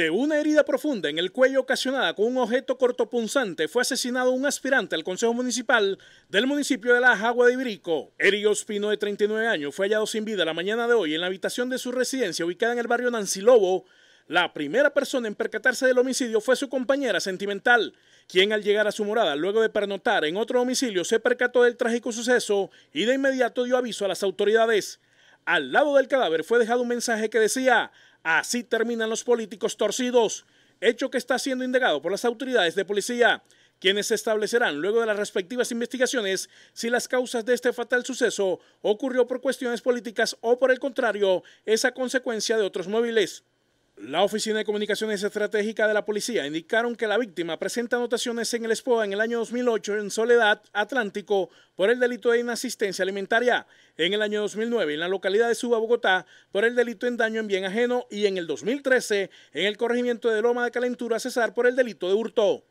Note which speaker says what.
Speaker 1: De una herida profunda en el cuello ocasionada con un objeto cortopunzante fue asesinado un aspirante al Consejo Municipal del municipio de La Jagua de Ibirico. Erio Espino, de 39 años, fue hallado sin vida la mañana de hoy en la habitación de su residencia ubicada en el barrio Nancy Lobo. La primera persona en percatarse del homicidio fue su compañera sentimental, quien al llegar a su morada luego de pernotar en otro domicilio se percató del trágico suceso y de inmediato dio aviso a las autoridades. Al lado del cadáver fue dejado un mensaje que decía Así terminan los políticos torcidos, hecho que está siendo indagado por las autoridades de policía, quienes establecerán luego de las respectivas investigaciones si las causas de este fatal suceso ocurrió por cuestiones políticas o por el contrario es a consecuencia de otros móviles. La Oficina de Comunicaciones Estratégicas de la Policía indicaron que la víctima presenta anotaciones en el SPOA en el año 2008 en Soledad, Atlántico, por el delito de inasistencia alimentaria, en el año 2009 en la localidad de Suba, Bogotá, por el delito en daño en bien ajeno y en el 2013 en el corregimiento de Loma de Calentura, Cesar, por el delito de hurto.